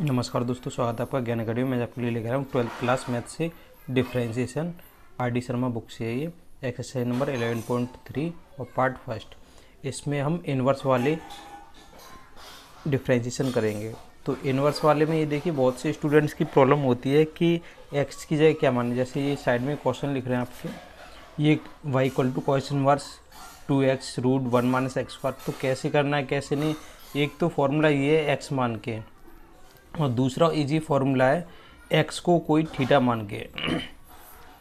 नमस्कार दोस्तों स्वागत है आपका ज्ञान अकेडमी मैं आपके लिए लेकर आया हूँ ट्वेल्थ क्लास मैथ से differentiation R D Sharma book से है ये exercise number eleven point three और पार्ट फर्स्ट इसमें हम इन्वर्स वाले डिफ्रेंसिएशन करेंगे तो इन्वर्स वाले में ये देखिए बहुत से स्टूडेंट्स की प्रॉब्लम होती है कि एक्स की जगह क्या माने जैसे ये साइड में क्वेश्चन लिख रहे हैं आपके ये Y equal to question verse two X root one minus X work तो कैसे करना है कैसे नहीं एक तो फॉर्मूला ये है एक्स मान के और दूसरा इजी फार्मूला है एक्स को कोई थीटा मान के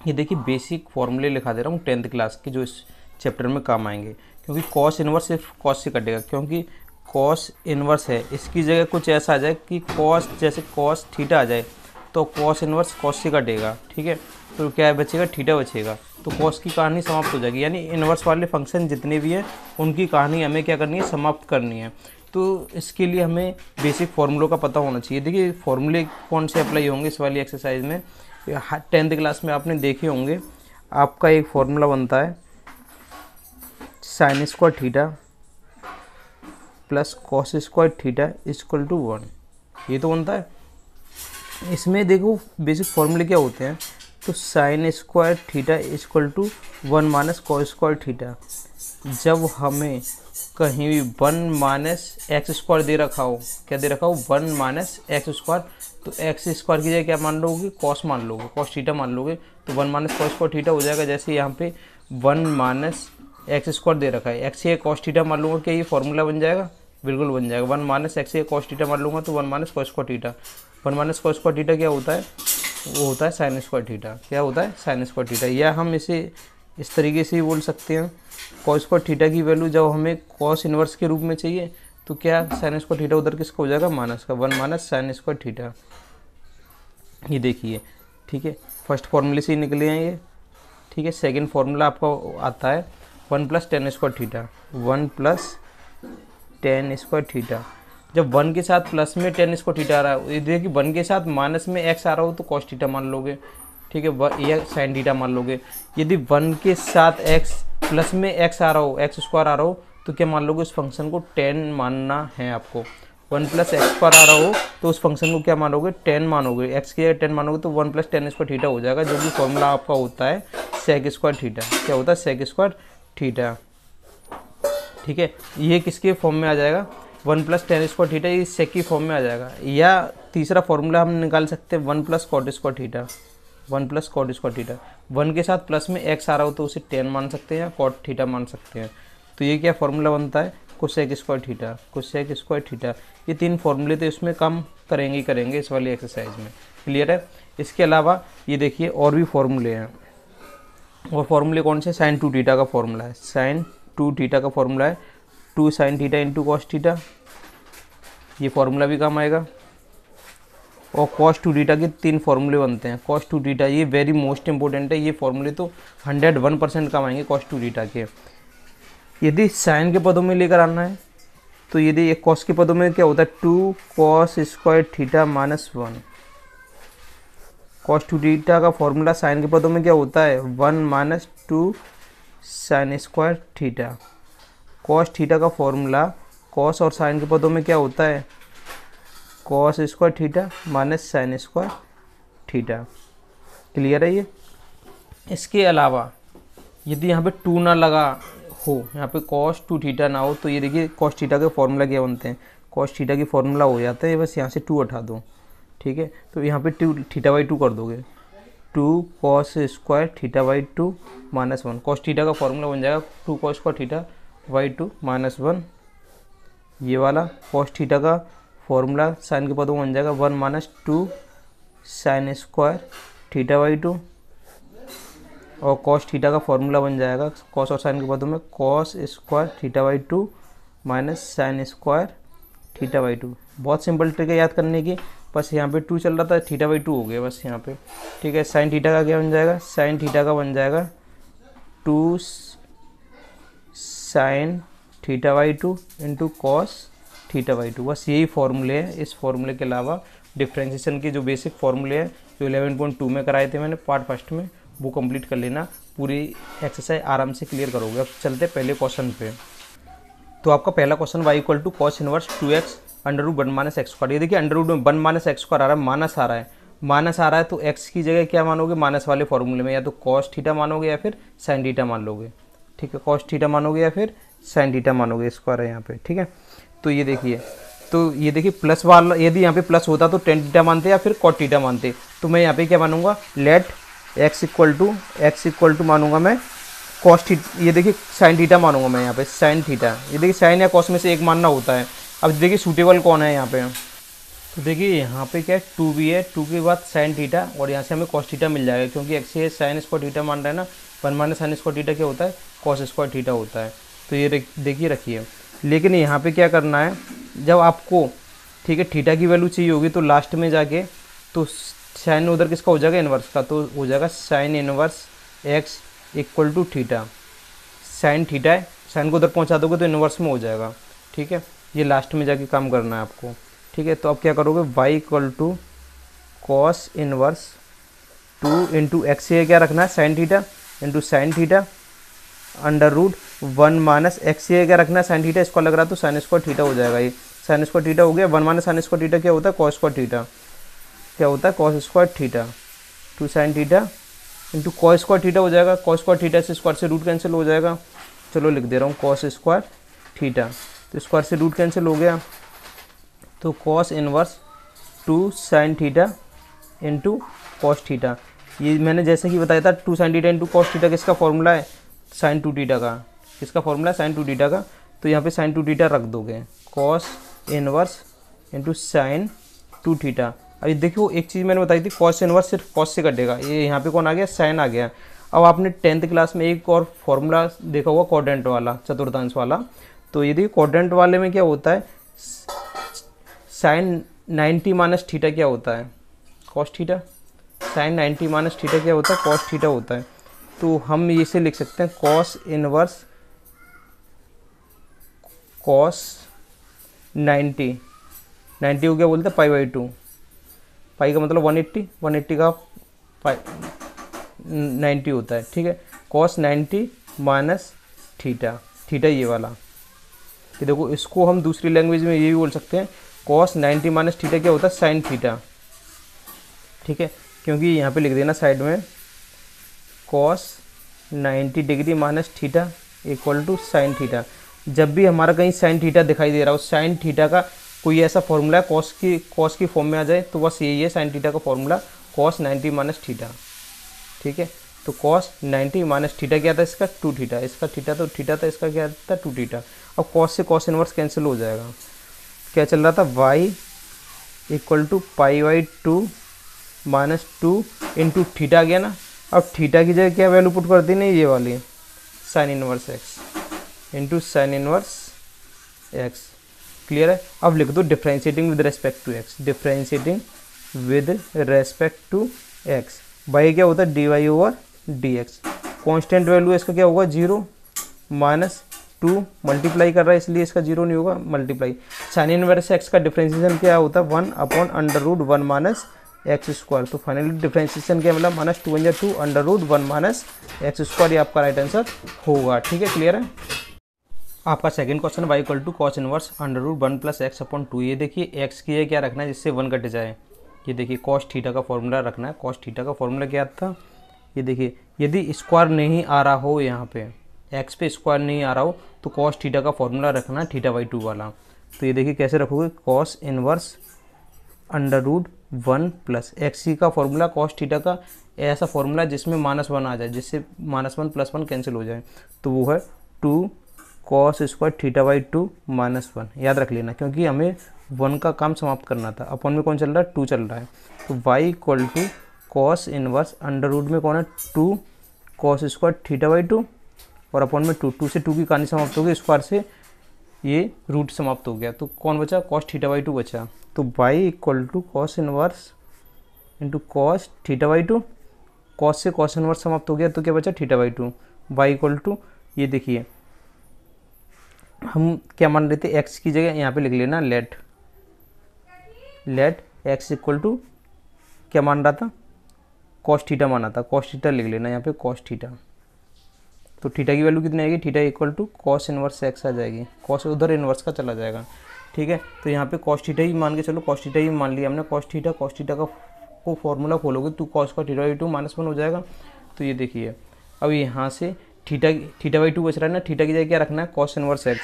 ये देखिए बेसिक फार्मूले लिखा दे रहा हूँ टेंथ क्लास के जो इस चैप्टर में काम आएंगे क्योंकि कॉस इनवर्स सिर्फ कॉस से कटेगा क्योंकि कॉस इनवर्स है इसकी जगह कुछ ऐसा आ जाए कि कॉस जैसे कॉस थीटा आ जाए तो कॉस इनवर्स कॉस से कटेगा ठीक है तो क्या बचेगा थीटा बचेगा तो कॉस की कहानी समाप्त हो जाएगी यानी इनवर्स वाले फंक्शन जितने भी हैं उनकी कहानी हमें क्या करनी है समाप्त करनी है तो इसके लिए हमें बेसिक फॉर्मूलों का पता होना चाहिए देखिए फॉर्मूले कौन से अप्लाई होंगे इस वाली एक्सरसाइज में टेंथ हाँ, क्लास में आपने देखे होंगे आपका एक फॉर्मूला बनता है sine square theta plus cos square theta equal to one ये तो बनता है इसमें देखो बेसिक फॉर्मूले क्या होते हैं तो sine square theta equal to one minus cos square theta जब हमें कहीं भी वन माइनस एक्स स्क्वायर दे रखा हो क्या दे रखा हो वन माइनस एक्स स्क्वायर तो एक्स स्क्वायर की जगह क्या मान लोगे कॉस मान लोगे कॉस थीटा मान लोगे तो one minus cos square theta हो जाएगा जैसे यहाँ पे वन माइनस एक्स स्क्वायर दे रखा है एक्स ए कॉस थीटा मान लूँगा क्या ये फॉर्मूला बन जाएगा बिल्कुल बन जाएगा one minus x a cos theta मान लूँगा तो one minus cos square theta one minus cos square theta क्या होता है वो होता है साइन स्क्वायर थीटा क्या होता है साइन स्क्वायर थीटा या हम इसे इस तरीके से ही बोल सकते हैं कॉस को थीटा की वैल्यू जब हमें कॉस इन्वर्स के रूप में चाहिए तो क्या साइन स्क्वायर थीटा उधर किसका हो जाएगा माइनस का one minus sine square theta ये देखिए ठीक है फर्स्ट फार्मूले से ही निकले हैं ये ठीक है सेकेंड फार्मूला आपका आता है one plus tan square theta one plus tan square theta जब वन के साथ प्लस में टेन स्क्वायर थीटा आ रहा है ये देखिए वन के साथ माइनस में एक्स आ रहा हो तो कॉस ठीटा मान लोगे ठीक है ये साइन डीटा मान लोगे यदि वन के साथ एक्स प्लस में एक्स आ रहा हो एक्स स्क्वायर आ रहा हो तो क्या मान लोगे उस फंक्शन को टेन मानना है आपको वन प्लस एक्स पर आ रहा हो तो उस फंक्शन को क्या मानोगे टेन मानोगे एक्स की टेन मानोगे तो one plus tan square theta हो जाएगा जो कि फॉर्मूला आपका होता है सेक स्क्वायर थीटा क्या होता है सेक स्क्वायर थीटा ठीक है ये किसके फॉर्म में आ जाएगा one plus tan square theta ये सेक की फॉर्म में आ जाएगा या तीसरा फॉर्मूला हम निकाल सकते हैं one plus cot square theta one plus cot square theta one के साथ प्लस में एक्स आ रहा हो तो उसे टेन मान सकते हैं या कॉट थीटा मान सकते हैं तो ये क्या फॉर्मूला बनता है कुछ एक स्क्वायर थीटा एक स्क्वायर थीटा ये तीन फॉर्मूले तो इसमें कम करेंगे ही करेंगे इस वाली एक्सरसाइज में क्लियर है इसके अलावा ये देखिए और भी फॉर्मूले हैं और फॉर्मूले कौन से साइन टू थीटा का फॉर्मूला है साइन टू थीटा का फॉर्मूला है two sine theta into cos theta ये फॉर्मूला भी काम आएगा और कॉस्ट टू डीटा के तीन फॉर्मूले बनते हैं कॉस्ट टू डीटा ये वेरी मोस्ट इंपॉर्टेंट है ये फॉर्मूले तो हंड्रेड वन परसेंट कम आएंगे कॉस्ट टू डीटा के यदि साइन के पदों में लेकर आना है तो यदि एक कॉस के पदों में क्या होता है two cos square theta minus one cos two theta का फॉर्मूला साइन के पदों में क्या होता है one minus two sine square theta cos theta का फॉर्मूला कॉस और साइन के पदों में क्या होता है cos square theta minus sine square theta clear है ये इसके अलावा यदि यहाँ पे टू ना लगा हो यहाँ पे कॉस टू थीटा ना हो तो ये देखिए कॉस थीटा के फॉर्मूला क्या बनते हैं कॉस थीटा की फार्मूला हो जाता है बस यहाँ से टू उठा दो ठीक है तो यहाँ पे टू थीटा बाई टू कर दोगे two cos square theta by two minus one cos theta का फॉर्मूला बन जाएगा two cos square theta by two minus one ये वाला कॉस थीटा का फॉर्मूला साइन के पदों बन जाएगा one minus two sine square theta by two और कॉस थीटा का फॉर्मूला बन जाएगा कॉस और साइन के पदों में cos square theta by two minus sine square theta by two बहुत सिंपल ट्रिक है याद करने की बस यहाँ पे टू चल रहा था थीटा बाई टू हो गया बस यहाँ पे ठीक है साइन थीटा का क्या बन जाएगा साइन थीटा का बन जाएगा two sine theta by two into cos theta by two बस यही फार्मूले है इस फार्मूले के अलावा डिफ्रेंशिएशन के जो बेसिक फार्मूले हैं जो 11.2 में कराए थे मैंने पार्ट फर्स्ट में वो कंप्लीट कर लेना पूरी एक्सरसाइज आराम से क्लियर करोगे अब चलते पहले क्वेश्चन पे तो आपका पहला question Y equal to cos inverse two X under root one minus x square ये देखिए अंडर रूट में वन माइनस एक्स स्क्वायर आ रहा है माइनस आ रहा है माइनस आ रहा है तो एक्स की जगह क्या मानोगे माइनस वाले फॉर्मूले में या तो कॉस थीटा मानोगे या फिर साइन थीटा मान लोगे ठीक है कॉस थीटा मानोगे या फिर साइन थीटा मानोगे स्क्वायर है यहाँ पे ठीक है तो ये देखिए तो ये देखिए प्लस वाला यदि यहाँ पे प्लस होता तो टेन टीटा मानते या फिर कॉट टीटा मानते तो मैं यहाँ पे क्या मानूंगा let x equal to X equal to मानूंगा मैं कॉस ये देखिए साइन डीटा मानूंगा मैं यहाँ पे साइन थीटा ये देखिए साइन या कॉस में से एक मानना होता है अब देखिए सूटेबल कौन है यहाँ पे तो देखिए यहाँ पे क्या है टू भी है टू के बाद साइन थीटा और यहाँ से हमें कॉस थीटा मिल जाएगा क्योंकि एक्स है साइन स्क्वायर थीटा मान रहा है ना one minus sine square theta क्या होता है कॉस स्क्वायर थीटा होता है तो ये देखिए रखिए लेकिन यहाँ पे क्या करना है जब आपको ठीक है थीटा की वैल्यू चाहिए होगी तो लास्ट में जाके तो साइन उधर किसका हो जाएगा इनवर्स का तो हो जाएगा sine inverse X equal to theta sine theta है साइन को उधर पहुँचा दोगे तो इनवर्स में हो जाएगा ठीक है ये लास्ट में जाके काम करना है आपको ठीक है तो आप क्या करोगे Y equal to cos inverse two into X ये क्या रखना है sine theta into sine theta under root one minus X ये क्या रखना है साइन थीटा इसको लग रहा तो साइन स्क्वायर थीटा हो जाएगा ये साइन स्क्वायर थीटा हो गया one minus sine square theta क्या होता है कॉस स्क्वायर थीटा क्या होता है कॉस स्क्वायर थीटा टू तो sine theta into cos square theta हो जाएगा कॉस स्क्वायर थीटा से स्क्वायर से रूट कैंसिल हो जाएगा चलो लिख दे रहा हूँ कॉस स्क्वायर थीटा तो स्क्वायर से रूट कैंसिल हो गया तो cos inverse two sine theta into cos theta ये मैंने जैसे कि बताया था two sine theta into cos theta किसका फॉर्मूला है साइन टू थीटा का किसका फॉर्मूला है साइन टू डीटा का तो यहाँ पे साइन टू डीटा रख दोगे cos inverse into sine two theta अभी देखो एक चीज़ मैंने बताई थी कॉस इनवर्स सिर्फ कॉस से कटेगा ये यहाँ पे कौन आ गया साइन आ गया अब आपने टेंथ क्लास में एक और फॉर्मूला देखा होगा कॉर्डेंट वाला चतुर्थांश वाला तो ये देखिए कॉर्डेंट वाले में क्या होता है साइन नाइन्टी माइनस थीटा क्या होता है cos theta sine ninety minus theta क्या होता है कॉस थीटा होता है तो हम इसे लिख सकते हैं कॉस इनवर्स कॉस 90 90 को क्या बोलते हैं पाई बाई टू पाई का मतलब 180 180 का पाई 90 होता है ठीक है कॉस 90 माइनस थीटा थीटा ये वाला कि देखो इसको हम दूसरी लैंग्वेज में ये भी बोल सकते हैं कॉस 90 माइनस थीटा क्या होता है साइन थीटा ठीक है क्योंकि यहाँ पे लिख देना साइड में cos 90 degree minus theta equal to sine theta जब भी हमारा कहीं साइन थीटा दिखाई दे रहा हो साइन थीटा का कोई ऐसा फॉर्मूला है कॉस की कॉस की फॉर्म में आ जाए तो बस यही है साइन थीटा का formula cos ninety minus theta ठीक है तो कॉस नाइन्टी माइनस थीटा क्या था इसका टू थीटा इसका थीटा तो थीटा था इसका क्या था टू थीटा अब कॉस से कॉस इनवर्स कैंसिल हो जाएगा क्या चल रहा था Y equal to pi Y two minus two into theta गया ना अब थीटा की जगह क्या वैल्यू पुट कर दी नहीं ये वाली sine inverse X into sine inverse X clear है अब लिख दो differentiating with respect to X differentiating with respect to x by क्या होता है D Y over D X constant value इसका क्या होगा जीरो माइनस टू मल्टीप्लाई कर रहा है इसलिए इसका जीरो नहीं होगा मल्टीप्लाई साइन इनवर्स एक्स का डिफ्रेंशिएशन क्या होता है one upon under root one minus x square तो फाइनली डिफ्रेंशिएशन क्या मतलब minus two one hundred two under root one minus x square ये आपका राइट आंसर होगा ठीक है क्लियर है आपका second question Y equal to cos inverse under root one plus x upon two ये देखिए एक्स की है क्या रखना है जिससे वन कट जाए ये देखिए कॉस थीटा का फॉर्मूला रखना है कॉस थीटा का फॉर्मूला क्या था ये देखिए यदि स्क्वायर नहीं आ रहा हो यहाँ पे एक्स पे स्क्वायर नहीं आ रहा हो तो कॉस थीटा का फॉर्मूला रखना है थीटा बाई टू वाला तो ये देखिए कैसे रखोगे cos inverse under root one plus x c का फॉर्मूला कॉस थीटा का ऐसा फॉर्मूला जिसमें माइनस वन आ जाए जिससे minus one plus one cancel हो जाए तो वो है two cos square theta by two minus one याद रख लेना क्योंकि हमें वन का काम समाप्त करना था अपन में कौन चल रहा है टू चल रहा है तो y equal to cos inverse under root में कौन है two cos square theta by two और अपॉन में टू टू से टू की कहानी समाप्त हो गई स्क्वायर से ये रूट समाप्त हो गया तो कौन बचा कॉस थीटा बाई टू बचा तो y equal to cos inverse into cos theta by two cos से कॉस इनवर्स समाप्त हो गया तो क्या बचा theta by two y equal to ये देखिए हम क्या मान रहे थे एक्स की जगह यहाँ पे लिख लेना let let x equal to क्या मान रहा था कॉस्टीटा माना था कॉस्टीटा लिख लेना यहाँ पे कॉस्टीटा तो थीटा की वैल्यू कितनी आएगी theta equal to cos inverse x आ जाएगी कॉस उधर इनवर्स का चला जाएगा ठीक है तो यहाँ पे कॉस थीटा ही मान के चलो कॉस थीटा ही मान लिया हमने कॉस थीटा कॉस थीटा का को फॉर्मूला खोलोगे तो कॉस का थीटा टू माइनस वन हो जाएगा तो ये देखिए अब यहाँ से थीटा थीटा बाई टू बच रहा है ना थीटा की जगह क्या रखना है cos inverse x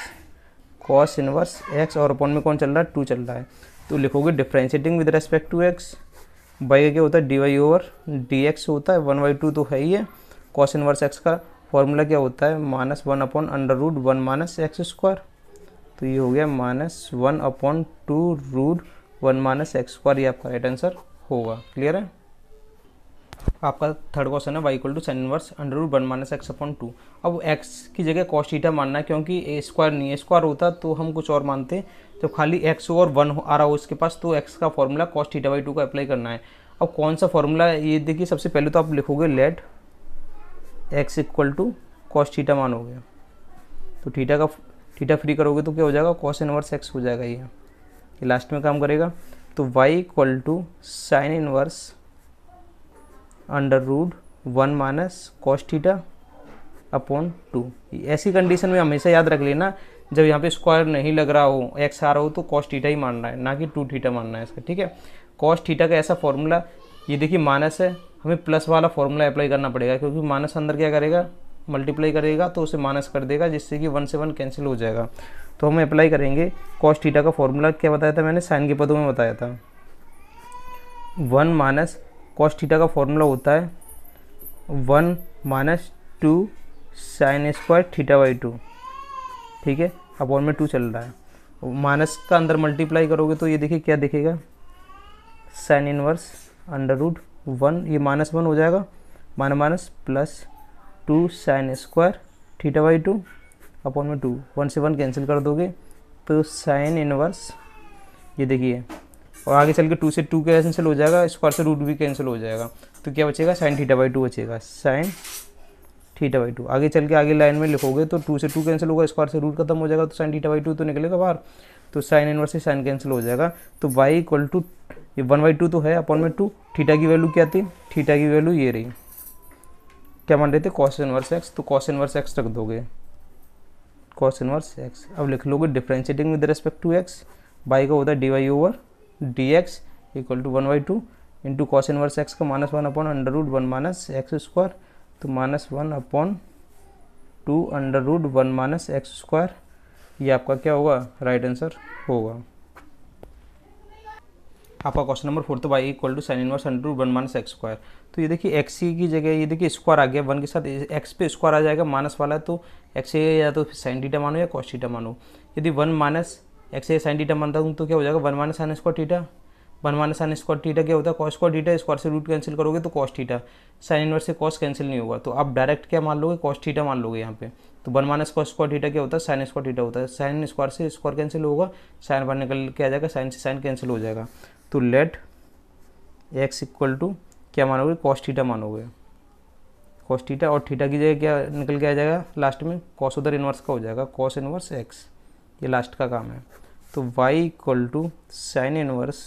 cos inverse x और अपॉन में कौन चल रहा है टू चल रहा है तो लिखोगे differentiating with respect to x by क्या होता है D Y over D x होता है वन बाई टू तो है ही है कॉस इनवर्स एक्स का फॉर्मूला क्या होता है minus one upon under root one minus x square तो ये हो गया minus one upon two root one minus x square ये आपका राइट आंसर होगा क्लियर है आपका थर्ड क्वेश्चन है y equal to sine inverse under root one minus x upon two अब एक्स की जगह कॉस ईटा मानना है क्योंकि ए स्क्वायर नहीं है स्क्वायर होता तो हम कुछ और मानते जब तो खाली एक्स और वन आ रहा हो उसके पास तो एक्स का formula cos theta by two का अप्लाई करना है अब कौन सा फॉर्मूला ये देखिए सबसे पहले तो आप लिखोगे let x equal to cos theta मानोगे तो थीटा का थीटा फ्री करोगे तो क्या हो जाएगा कॉस इनवर्स एक्स हो जाएगा ये लास्ट में काम करेगा तो y equal to sine inverse under root one minus cos theta upon two ऐसी कंडीशन में हमेशा याद रख लेना जब यहाँ पे स्क्वायर नहीं लग रहा हो एक्स आ रहा हो तो कॉस्ट थीटा ही मानना है ना कि टू थीटा मानना है इसका ठीक है कॉस्ट थीटा का ऐसा फॉर्मूला ये देखिए माइनस है हमें प्लस वाला फॉर्मूला अप्लाई करना पड़ेगा क्योंकि माइनस अंदर क्या करेगा मल्टीप्लाई करेगा तो उसे माइनस कर देगा जिससे कि वन से वन कैंसिल हो जाएगा तो हम अप्लाई करेंगे कॉस्ट थीटा का फॉर्मूला क्या बताया था मैंने साइन के पदों में बताया था वन माइनस कॉस्ट थीटा का फॉर्मूला होता है one minus two sine square theta by two ठीक है अपॉन में टू चल रहा है माइनस का अंदर मल्टीप्लाई करोगे तो ये देखिए क्या दिखेगा sine inverse under root one ये माइनस वन हो जाएगा minus minus plus two sine square theta by two upon में टू वन से वन कैंसिल कर दोगे तो साइन इनवर्स ये देखिए और आगे चल के टू से टू कैंसिल हो जाएगा स्क्वायर से रूट भी कैंसिल हो जाएगा तो क्या बचेगा साइन थीटा बाई टू बचेगा साइन थीटा बाई टू आगे चल के आगे लाइन में लिखोगे तो टू से टू कैंसिल होगा स्क्वायर से रूट खत्म हो जाएगा तो साइन थीटा बाई टू तो निकलेगा बाहर तो साइन इनवर्स से साइन कैंसिल हो जाएगा तो वाई इक्वल टू ये वन बाई टू तो है अपॉन में टू थीटा की वैल्यू क्या थी थीटा की वैल्यू ये रही क्या मान रहे थे कॉस इनवर्स एक्स तो कॉस इनवर्स एक्स रख दोगे कॉस इनवर्स एक्स अब लिख लोगे differentiating with respect to x by का होता है D Y over D x equal to one by two into cos inverse x का minus one upon under root one minus x square तो minus one upon two under root one minus x square ये आपका क्या होगा right answer होगा आपका question number fourth by equal to sine inverse under root one minus x square तो ये देखिए एक्स e की जगह ये देखिए स्क्वायर आ गया वन के साथ एक्स पे स्क्वायर आ जाएगा माइनस वाला तो एक्स या तो साइन डीटा मानो या कॉस डीटा मानो यदि one minus x a sine theta मानता हूँ तो क्या हो जाएगा one minus sine square theta one minus sine square theta क्या होता है कॉस स्क्वायर टीटा स्क्वायर से रूट कैंसिल करोगे तो कॉस टीटा साइन इनवर्स से कॉस कैंसिल नहीं होगा तो आप डायरेक्ट क्या मान लोगे कॉस टीटा मान लोगे यहाँ पे तो one minus cos square theta क्या होता है साइन स्क्वायर टीटा होता है साइन स्क्वायर से स्क्वायर कैंसिल होगा साइन बाहर निकल के आ जाएगा साइन से साइन कैंसिल हो जाएगा तो लेट एक्स इक्वल टू क्या मानोगे कॉस टीटा मानोगे कॉस टीटा और थीटा की जगह क्या निकल के आ जाएगा लास्ट में कॉस उधर इनवर्स का हो जाएगा कॉस इनवर्स एक्स ये लास्ट का काम है तो y equal to sine inverse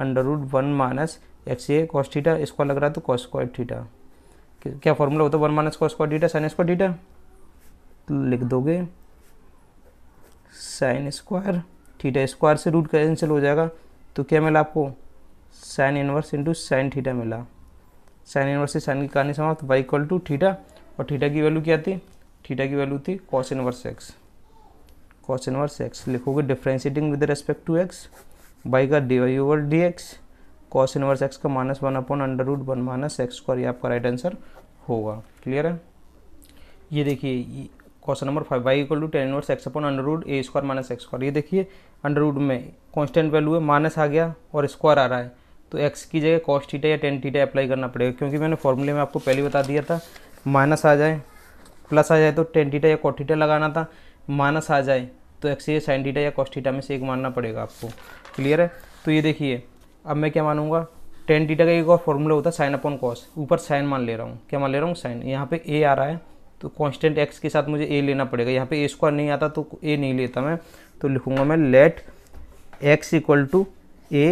under root one minus x a cos theta इसको लग रहा है तो कॉस स्क्वायर थीटा क्या फॉर्मूला होता है one minus cos square theta sine square theta तो लिख दोगे साइन स्क्वायर थीटा स्क्वायर से रूट कैंसिल हो जाएगा तो क्या मिला आपको sine inverse into sine theta मिला साइन इनवर्स से साइन की कहानी समाप्त वाई इक्वल टू थीटा और थीटा की वैल्यू क्या थी थीटा की वैल्यू थी cos inverse x cos inverse x लिखोगे differentiating with respect to x by का d Y over D x cos inverse x का minus one upon under root one minus x square ये आपका right answer होगा clear है ये देखिए question number five y equal to tan inverse x upon under root a square minus x square ये देखिए under root में constant value है माइनस आ गया और स्क्वायर आ रहा है तो एक्स की जगह कॉस थीटा या टेन थीटा अप्लाई करना पड़ेगा क्योंकि मैंने फॉर्मूले में आपको पहले बता दिया था माइनस आ जाए प्लस आ जाए तो टेन थीटा या कॉट थीटा लगाना था माइनस आ जाए तो ये साइन डीटा या कॉस्टीटा में से एक मानना पड़ेगा आपको क्लियर है तो ये देखिए अब मैं क्या मानूंगा टेन डीटा का एक और फॉर्मूला होता है साइन अपॉन कॉस ऊपर साइन मान ले रहा हूँ क्या मान ले रहा हूँ साइन यहाँ पे ए आ रहा है तो कॉन्स्टेंट एक्स के साथ मुझे ए लेना पड़ेगा यहाँ पे ए स्क्वायर नहीं आता तो ए नहीं लेता मैं तो लिखूंगा मैं let x equal to a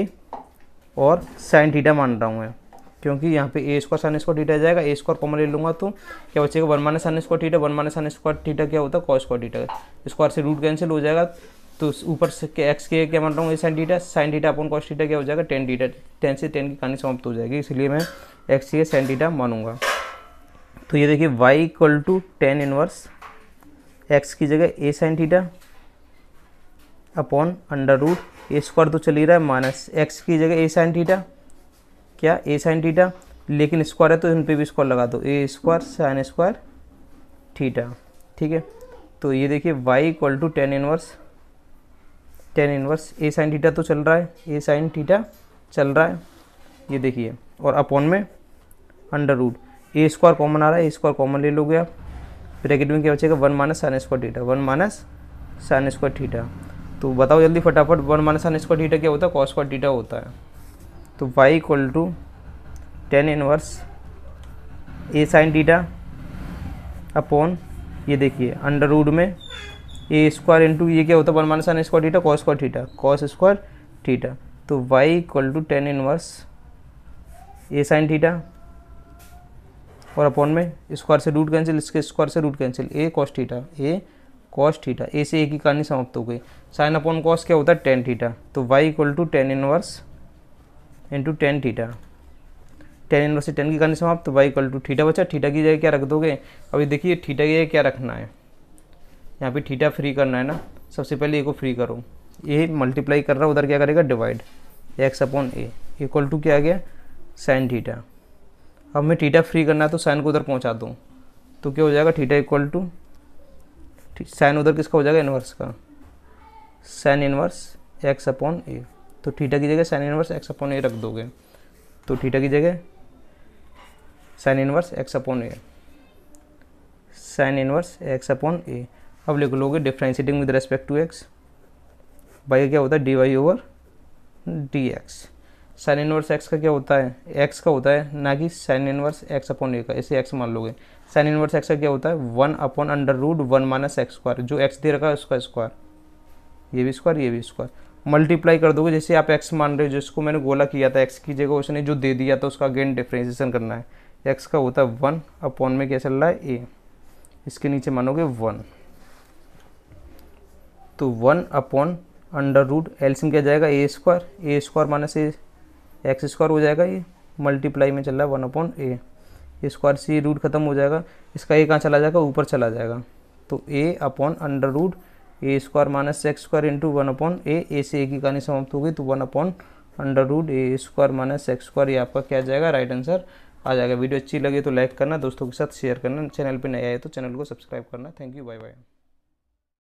और साइन डीटा मान रहा हूँ मैं क्योंकि यहाँ पे a square sine square theta जाएगा ए स्क्वायर कॉमन ले लूँगा तो क्या बचेगा one minus sine square theta one minus sine square theta क्या होता है कॉ स्क्वायर थीटा स्क्वायर से रूट कैंसिल हो जाएगा तो ऊपर से एक्स के क्या मान रहा हूँ sine theta sine theta upon cos theta क्या हो जाएगा टेन थीटा टेन से टेन की कहानी समाप्त हो जाएगी इसलिए मैं एक्स के साइन थीटा मानूंगा तो ये देखिए y equal to tan inverse x की जगह a sine theta upon under root a square तो चल ही रहा है माइनस एक्स की जगह ए साइन थीटा क्या ए साइन टीटा लेकिन स्क्वायर है तो इन पर भी स्क्वायर लगा दो a square sine square theta ठीक है तो ये देखिए y equal to tan inverse tan inverse a sine theta तो चल रहा है ए साइन थीटा चल रहा है ये देखिए और अपॉन में under root a square common आ रहा है ए स्क्वायर कॉमन ले लोगे आप ब्रैकेट में क्या बचेगा one minus sine square theta one minus sine square theta तो बताओ जल्दी फटाफट one minus sine square theta क्या होता है कॉस स्क्वायर होता है तो y equal to tan inverse a sine theta upon ये देखिए अंडर रूड में ए स्क्वायर इंटू ये क्या होता है one minus sine square theta cos square theta cos square theta तो y equal to tan inverse a sine theta और upon में स्क्वायर से रूट कैंसिल इसके स्क्वायर से root cancel a cos theta a cos theta a से एक ही कहानी समाप्त हो गई साइन अपॉन कॉस क्या होता है टेन थीटा तो y equal to tan inverse into tan theta tan inverse से टेन की करने समाप्त तो वाई इक्वल टू थीटा बचा थीटा की जगह क्या रख दोगे अभी देखिए थीटा की जगह क्या रखना है यहाँ पे थीटा फ्री करना है ना सबसे पहले ए को फ्री करो ए मल्टीप्लाई कर रहा उधर क्या करेगा divide x upon a equal to क्या आ गया साइन थीटा अब मैं थीटा फ्री करना है तो साइन को उधर पहुँचा दूँ तो क्या हो जाएगा थीटा इक्वल टू साइन उधर किसका हो जाएगा इन्वर्स का sine inverse x upon a तो थीटा की जगह sine inverse x upon a रख दोगे तो थीटा की जगह sine inverse x upon a sine inverse x upon a अब लिख लोगे differentiating with respect to x by क्या होता है D Y over D x sine inverse x का क्या होता है एक्स का होता है ना कि sine inverse x upon a का इसे एक्स मान लोगे साइन इनवर्स एक्स का क्या होता है one upon under root one minus x square जो एक्स दे रखा है उसका स्क्वायर ये भी स्क्वायर ये भी स्क्वायर मल्टीप्लाई कर दोगे जैसे आप एक्स मान रहे हो जिसको मैंने गोला किया था एक्स की जगह उसने जो दे दिया था उसका अगेन डिफ्रेंसिएशन करना है एक्स का होता है वन अपॉन में क्या चल रहा है ए इसके नीचे मानोगे वन तो वन अपॉन अंडर रूट एल्सियम क्या जाएगा ए स्क्वायर ए स्क्वायर माने से एक्स स्क्वायर हो जाएगा ये मल्टीप्लाई में चल रहा है वन अपॉन ए स्क्वायर से रूट खत्म हो जाएगा इसका ए कहाँ चला जाएगा ऊपर चला जाएगा तो a upon under root a square minus x square into one upon a a से ए की कहानी समाप्त होगी तो one upon under root a square minus x square ये आपका क्या जाएगा राइट आंसर आ जाएगा वीडियो अच्छी लगी तो लाइक करना दोस्तों के साथ शेयर करना चैनल पर नया आए तो चैनल को सब्सक्राइब करना थैंक यू बाय बाय